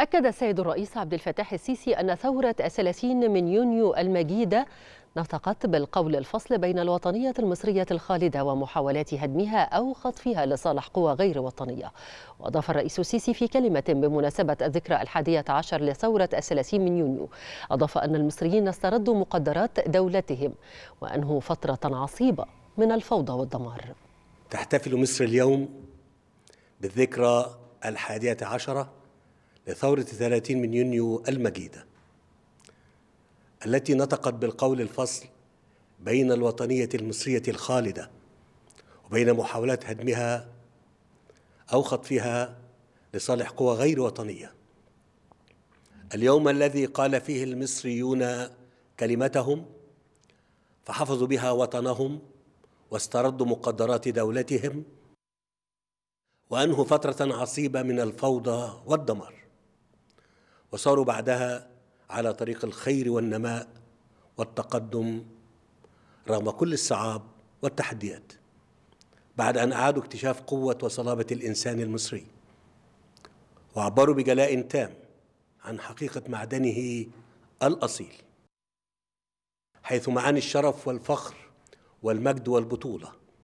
أكد السيد الرئيس عبد الفتاح السيسي أن ثورة الثلاثين من يونيو المجيدة نطقت بالقول الفصل بين الوطنية المصرية الخالدة ومحاولات هدمها أو خطفها لصالح قوى غير وطنية وأضاف الرئيس السيسي في كلمة بمناسبة الذكرى الحادية عشر لثورة الثلاثين من يونيو أضاف أن المصريين استردوا مقدرات دولتهم وأنه فترة عصيبة من الفوضى والدمار تحتفل مصر اليوم بالذكرى الحادية عشرة لثورة 30 من يونيو المجيدة التي نطقت بالقول الفصل بين الوطنية المصرية الخالدة وبين محاولات هدمها أو خطفها لصالح قوى غير وطنية اليوم الذي قال فيه المصريون كلمتهم فحفظوا بها وطنهم واستردوا مقدرات دولتهم وأنهوا فترة عصيبة من الفوضى والدمار وصاروا بعدها على طريق الخير والنماء والتقدم رغم كل الصعاب والتحديات بعد أن أعادوا اكتشاف قوة وصلابة الإنسان المصري وعبروا بجلاء تام عن حقيقة معدنه الأصيل حيث معاني الشرف والفخر والمجد والبطوله